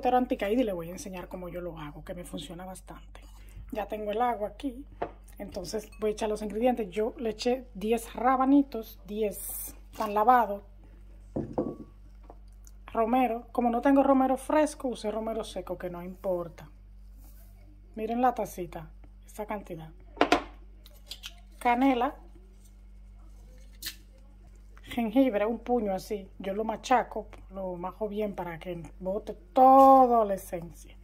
gotero y le voy a enseñar cómo yo lo hago, que me funciona bastante. Ya tengo el agua aquí, entonces voy a echar los ingredientes. Yo le eché 10 rabanitos, 10 tan lavados, romero. Como no tengo romero fresco, usé romero seco, que no importa. Miren la tacita, esta cantidad. Canela, jengibre, un puño así, yo lo machaco, lo majo bien para que bote toda la esencia.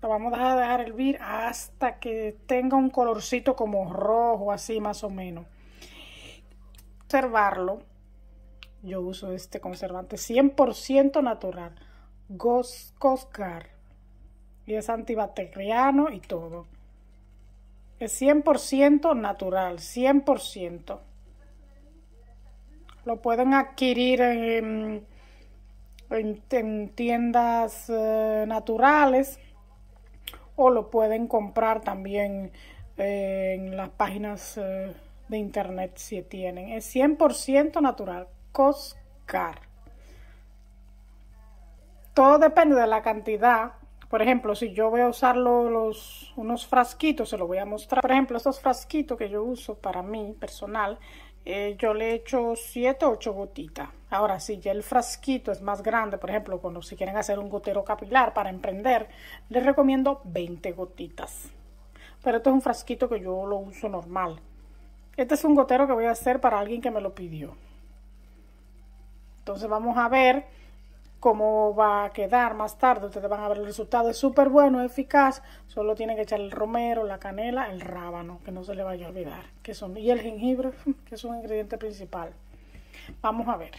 Lo vamos a dejar hervir hasta que tenga un colorcito como rojo, así más o menos. Observarlo. Yo uso este conservante 100% natural, Coscar. Y es antibacteriano y todo. Es 100% natural, 100%. Lo pueden adquirir en, tiendas eh, naturales o lo pueden comprar también eh, en las páginas eh, de internet si tienen. Es 100% natural, Coscar. Todo depende de la cantidad. Por ejemplo, si yo voy a usar los, unos frasquitos, se los voy a mostrar. Por ejemplo, estos frasquitos que yo uso para mí personal eh, yo le echo 7 o 8 gotitas. Ahora, si ya el frasquito es más grande, por ejemplo, cuando si quieren hacer un gotero capilar para emprender, les recomiendo 20 gotitas. Pero esto es un frasquito que yo lo uso normal. Este es un gotero que voy a hacer para alguien que me lo pidió. Entonces vamos a ver cómo va a quedar más tarde. Ustedes van a ver el resultado. Es súper bueno, eficaz. Solo tienen que echar el romero, la canela, el rábano, que no se le vaya a olvidar. Que son, y el jengibre, que es un ingrediente principal. Vamos a ver.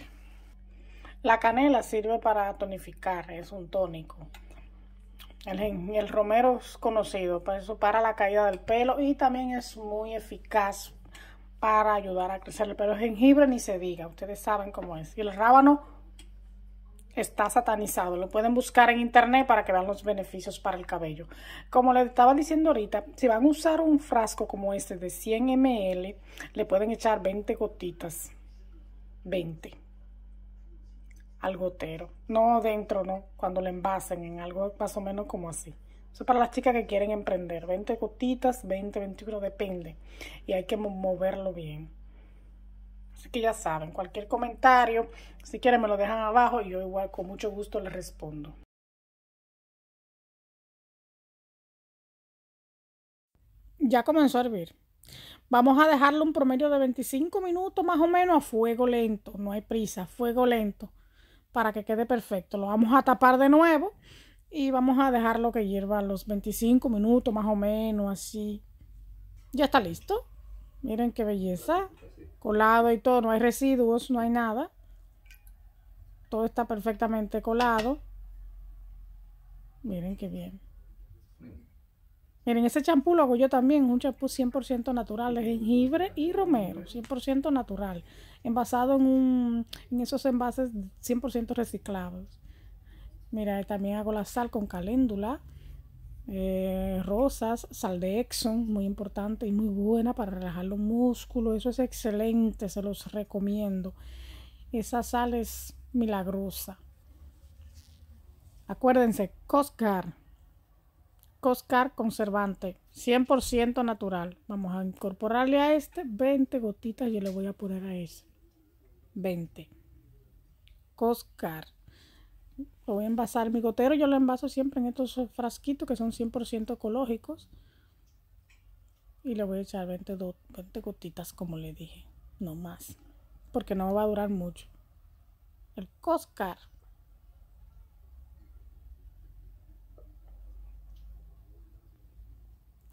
La canela sirve para tonificar, es un tónico. El, el romero es conocido, para pues, eso para la caída del pelo y también es muy eficaz para ayudar a crecer el pelo. El jengibre ni se diga, ustedes saben cómo es. Y el rábano está satanizado. Lo pueden buscar en internet para que vean los beneficios para el cabello. Como les estaba diciendo ahorita, si van a usar un frasco como este de 100 ml, le pueden echar 20 gotitas. 20 al gotero. No dentro, no. Cuando le envasen en algo más o menos como así. Eso es para las chicas que quieren emprender. 20 gotitas, 20, 21, depende. Y hay que moverlo bien. Así que ya saben, cualquier comentario, si quieren me lo dejan abajo y yo igual con mucho gusto les respondo. Ya comenzó a hervir. Vamos a dejarlo un promedio de 25 minutos más o menos a fuego lento, no hay prisa, fuego lento, para que quede perfecto. Lo vamos a tapar de nuevo y vamos a dejarlo que hierva los 25 minutos más o menos así. Ya está listo. Miren qué belleza. Colado y todo, no hay residuos, no hay nada. Todo está perfectamente colado. Miren qué bien. Miren, ese champú lo hago yo también, un champú 100% natural de jengibre y romero, 100% natural, envasado en, esos envases 100% reciclados. Mira, también hago la sal con caléndula, eh, rosas, sal de Exxon, muy importante y muy buena para relajar los músculos. Eso es excelente, se los recomiendo. Esa sal es milagrosa. Acuérdense, Coscar. Coscar conservante, 100% natural. Vamos a incorporarle a este 20 gotitas. Yo le voy a poner a ese 20. Coscar. Lo voy a envasar. Mi gotero yo lo envaso siempre en estos frasquitos que son 100% ecológicos. Y le voy a echar 20, gotitas, como le dije. No más. Porque no va a durar mucho. El Coscar.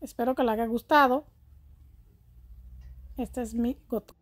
Espero que le haya gustado. Este es mi gotero.